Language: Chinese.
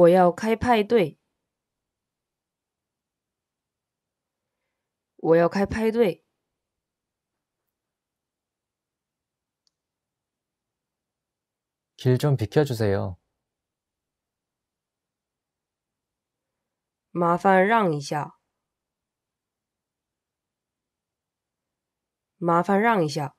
我要开派对！我要开派对！길좀비켜주세 요。 麻烦让一下。麻烦让一下。